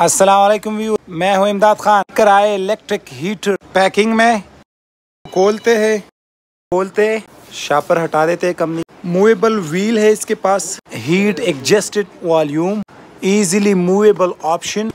Aslam view मैं हूं इमदाद खान कराए इलेक्ट्रिक हीटर पैकिंग में खोलते हैं खोलते शापर हटा देते हैं कंपनी मूवेबल व्हील है इसके पास heat adjusted volume easily movable option